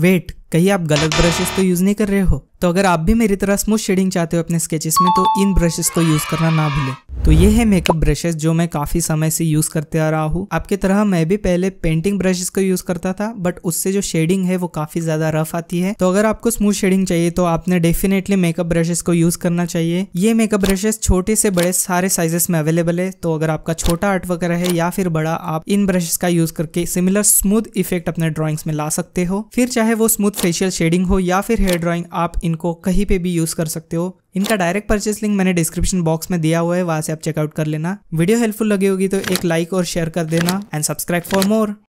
wait कहीं आप गलत ब्रशेस तो यूज़ नहीं कर रहे हो तो अगर आप भी मेरी तरह स्मूथ शेडिंग चाहते हो अपने स्केचेस में तो इन ब्रशेस को यूज़ करना ना भूले तो ये है मेकअप ब्रशेस जो मैं काफ़ी समय से यूज़ करते आ रहा हूँ आपके तरह मैं भी पहले पेंटिंग ब्रशेस का यूज़ करता था बट उससे जो शेडिंग है वो काफ़ी ज़्यादा रफ आती है तो अगर आपको स्मूथ शेडिंग चाहिए तो आपने डेफिनेटली मेकअप ब्रशेस को यूज़ करना चाहिए ये मेकअप ब्रशेस छोटे से बड़े सारे साइजेस में अवेलेबल है तो अगर आपका छोटा आर्ट वगैरह है या फिर बड़ा आप इन ब्रशेस का यूज़ करके सिमिलर स्मूथ इफेक्ट अपने ड्रॉइंग्स में ला सकते हो फिर चाहे वो स्मूथ फेशियल शेडिंग हो या फिर हेयर ड्रॉइंग आप इनको कहीं पे भी यूज़ कर सकते हो इनका डायरेक्ट परचेस लिंक मैंने डिस्क्रिप्शन बॉक्स में दिया हुआ है वहां से आप चेकआउट कर लेना वीडियो हेल्पफुल लगी होगी तो एक लाइक और शेयर कर देना एंड सब्सक्राइब फॉर मोर